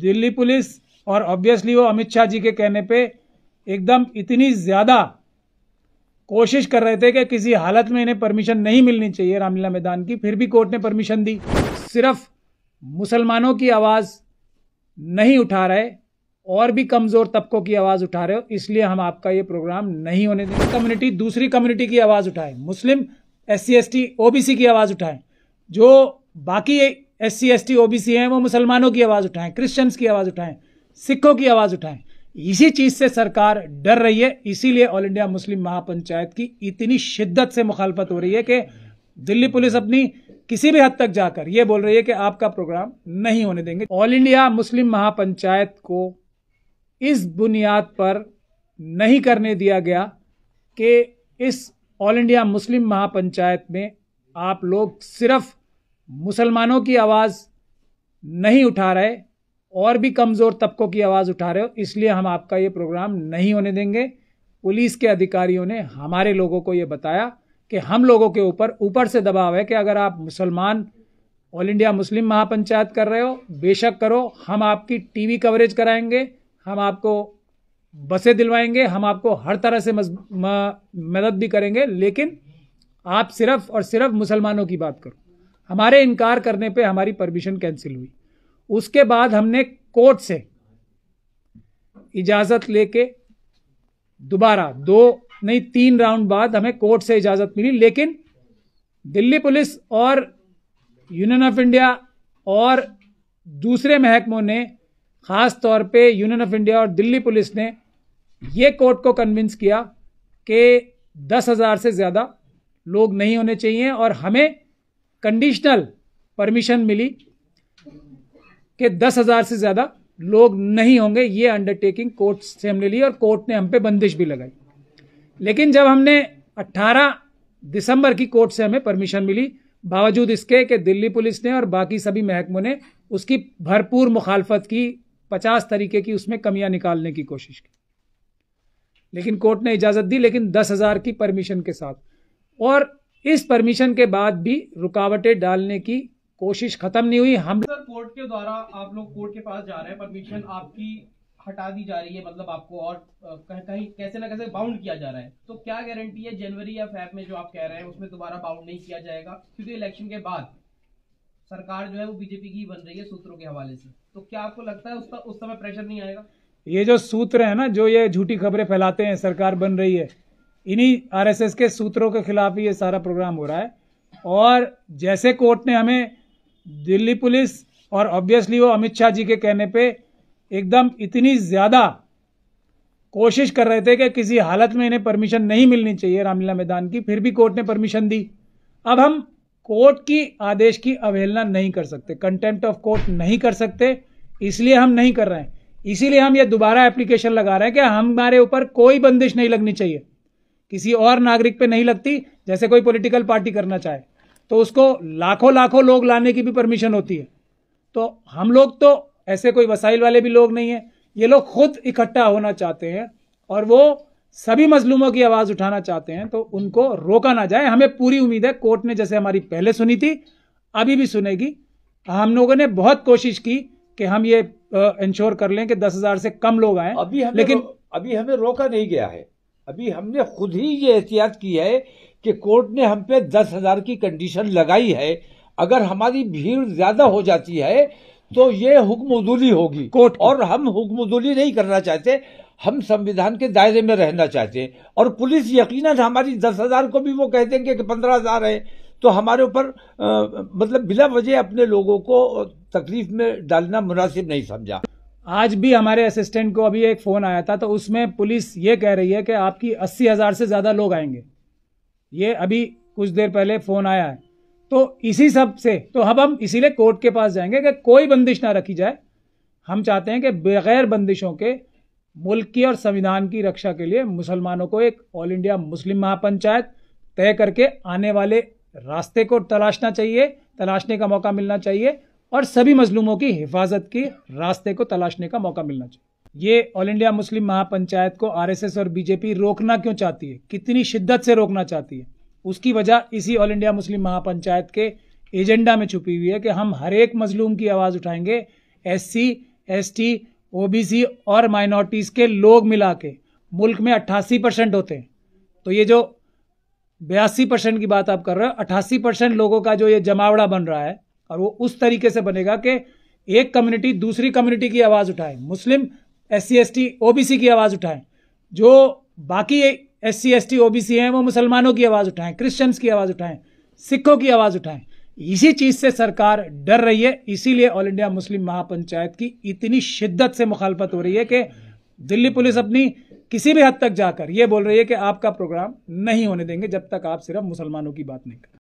Delhi police और obviously वो अमित शाह जी के कहने पे एकदम इतनी ज़्यादा कोशिश कर रहे थे कि किसी हालत में इन्हें परमिशन नहीं मिलनी चाहिए रामलीला मैदान की फिर भी कोर्ट ने परमिशन दी सिर्फ मुसलमानों की आवाज़ नहीं उठा रहे और भी कमज़ोर तबकों की आवाज़ उठा रहे हो इसलिए हम आपका ये प्रोग्राम नहीं होने देंगे कम्युनिटी दूसरी कम्युनिटी की आवाज़ उठाए मुस्लिम S C S T O C की आवाज़ उठाएं जो बाकी S C S T O B C हैं वो मुसलमानों की आवाज़ उठाएं क्रिश्चियंस की आवाज़ उठाएं सिखों की आवाज़ उठाएं इसी चीज़ से सरकार डर रही है इसीलिए ऑल इंडिया मुस्लिम महापंचायत की इतनी शिद्दत से मुखालफत हो रही है कि दिल्ली पुलिस अपनी किसी भी हद तक जाकर ये बोल रही है कि आपका प्रोग्राम नहीं होने देंगे ऑल इंडिया मुस्लिम महापंचायत को इस बुनियाद पर नहीं करने दिया गया कि इस ऑल इंडिया मुस्लिम महापंचायत में आप लोग सिर्फ मुसलमानों की आवाज़ नहीं उठा रहे और भी कमज़ोर तबकों की आवाज़ उठा रहे हो इसलिए हम आपका ये प्रोग्राम नहीं होने देंगे पुलिस के अधिकारियों ने हमारे लोगों को ये बताया कि हम लोगों के ऊपर ऊपर से दबाव है कि अगर आप मुसलमान ऑल इंडिया मुस्लिम महापंचायत कर रहे हो बेशक करो हम आपकी टीवी कवरेज कराएंगे हम आपको बसें दिलवाएंगे हम आपको हर तरह से मदद भी करेंगे लेकिन आप सिर्फ और सिर्फ मुसलमानों की बात करो हमारे इनकार करने पे हमारी परमिशन कैंसिल हुई उसके बाद हमने कोर्ट से इजाजत लेके दोबारा दो नहीं तीन राउंड बाद हमें कोर्ट से इजाजत मिली लेकिन दिल्ली पुलिस और यूनियन ऑफ इंडिया और दूसरे महकमों ने खास तौर पे यूनियन ऑफ इंडिया और दिल्ली पुलिस ने ये कोर्ट को कन्विंस किया कि दस हज़ार से ज़्यादा लोग नहीं होने चाहिए और हमें कंडीशनल परमिशन मिली कि दस हजार से ज्यादा लोग नहीं होंगे ये अंडरटेकिंग कोर्ट से हमने ली और कोर्ट ने हम पे बंदिश भी लगाई लेकिन जब हमने 18 दिसंबर की कोर्ट से हमें परमिशन मिली बावजूद इसके कि दिल्ली पुलिस ने और बाकी सभी महकमों ने उसकी भरपूर मुखालफत की पचास तरीके की उसमें कमियां निकालने की कोशिश की लेकिन कोर्ट ने इजाजत दी लेकिन दस हजार की परमिशन के साथ और इस परमिशन के बाद भी रुकावटें डालने की कोशिश खत्म नहीं हुई हम सर कोर्ट के द्वारा आप लोग कोर्ट के पास जा रहे हैं परमिशन आपकी हटा दी जा रही है मतलब आपको और कहीं कहीं कैसे ना कैसे बाउंड किया जा रहा है तो क्या गारंटी है जनवरी या फैब में जो आप कह रहे हैं उसमें दोबारा बाउंड नहीं किया जाएगा क्योंकि इलेक्शन के बाद सरकार जो है वो बीजेपी की बन रही है सूत्रों के हवाले से तो क्या आपको लगता है उस, उस समय प्रेशर नहीं आएगा ये जो सूत्र है ना जो ये झूठी खबरें फैलाते हैं सरकार बन रही है इन्हीं आरएसएस के सूत्रों के खिलाफ ये सारा प्रोग्राम हो रहा है और जैसे कोर्ट ने हमें दिल्ली पुलिस और ऑब्वियसली वो अमित शाह जी के कहने पे एकदम इतनी ज़्यादा कोशिश कर रहे थे कि किसी हालत में इन्हें परमिशन नहीं मिलनी चाहिए रामलीला मैदान की फिर भी कोर्ट ने परमिशन दी अब हम कोर्ट की आदेश की अवहेलना नहीं कर सकते कंटेम्प्ट ऑफ कोर्ट नहीं कर सकते इसलिए हम नहीं कर रहे हैं इसीलिए हम ये दोबारा एप्लीकेशन लगा रहे हैं कि हमारे ऊपर कोई बंदिश नहीं लगनी चाहिए किसी और नागरिक पे नहीं लगती जैसे कोई पॉलिटिकल पार्टी करना चाहे तो उसको लाखों लाखों लोग लाने की भी परमिशन होती है तो हम लोग तो ऐसे कोई वसाइल वाले भी लोग नहीं है ये लोग खुद इकट्ठा होना चाहते हैं और वो सभी मजलूमों की आवाज़ उठाना चाहते हैं तो उनको रोका ना जाए हमें पूरी उम्मीद है कोर्ट ने जैसे हमारी पहले सुनी थी अभी भी सुनेगी हम लोगों ने बहुत कोशिश की कि हम ये इंश्योर कर लें कि दस हजार से कम लोग आए अभी लेकिन अभी हमें रोका नहीं गया है अभी हमने खुद ही ये एहतियात की है कि कोर्ट ने हम पे दस हजार की कंडीशन लगाई है अगर हमारी भीड़ ज्यादा हो जाती है तो ये हुक्मदूली होगी कोर्ट और हम हुक्मदूली नहीं करना चाहते हम संविधान के दायरे में रहना चाहते हैं और पुलिस यकीन हमारी दस हजार को भी वो कह देंगे कि पंद्रह हजार है तो हमारे ऊपर मतलब बिला वजह अपने लोगों को तकलीफ में डालना मुनासिब नहीं समझा आज भी हमारे असिस्टेंट को अभी एक फ़ोन आया था तो उसमें पुलिस ये कह रही है कि आपकी अस्सी हज़ार से ज़्यादा लोग आएंगे ये अभी कुछ देर पहले फ़ोन आया है तो इसी सब से तो अब हम इसीलिए कोर्ट के पास जाएंगे कि कोई बंदिश ना रखी जाए हम चाहते हैं कि बगैर बंदिशों के मुल्क की और संविधान की रक्षा के लिए मुसलमानों को एक ऑल इंडिया मुस्लिम महापंचायत तय करके आने वाले रास्ते को तलाशना चाहिए तलाशने का मौका मिलना चाहिए और सभी मजलूमों की हिफाजत के रास्ते को तलाशने का मौका मिलना चाहिए ये ऑल इंडिया मुस्लिम महापंचायत को आरएसएस और बीजेपी रोकना क्यों चाहती है कितनी शिद्दत से रोकना चाहती है उसकी वजह इसी ऑल इंडिया मुस्लिम महापंचायत के एजेंडा में छुपी हुई है कि हम हर एक मजलूम की आवाज़ उठाएंगे एससी, एसटी, ओबीसी और माइनॉरिटीज़ के लोग मिला के मुल्क में अट्ठासी परसेंट होते हैं तो ये जो बयासी परसेंट की बात आप कर रहे हो अट्ठासी परसेंट लोगों का जो ये जमावड़ा बन रहा है और वो उस तरीके से बनेगा कि एक कम्युनिटी दूसरी कम्युनिटी की आवाज़ उठाए मुस्लिम S C S T O B C की आवाज़ उठाएं जो बाकी S C S T O B C हैं वो मुसलमानों की आवाज़ उठाएं क्रिश्चियंस की आवाज़ उठाएं सिखों की आवाज़ उठाएं इसी चीज़ से सरकार डर रही है इसीलिए ऑल इंडिया मुस्लिम महापंचायत की इतनी शिद्दत से मुखालफत हो रही है कि दिल्ली पुलिस अपनी किसी भी हद तक जाकर ये बोल रही है कि आपका प्रोग्राम नहीं होने देंगे जब तक आप सिर्फ मुसलमानों की बात नहीं करें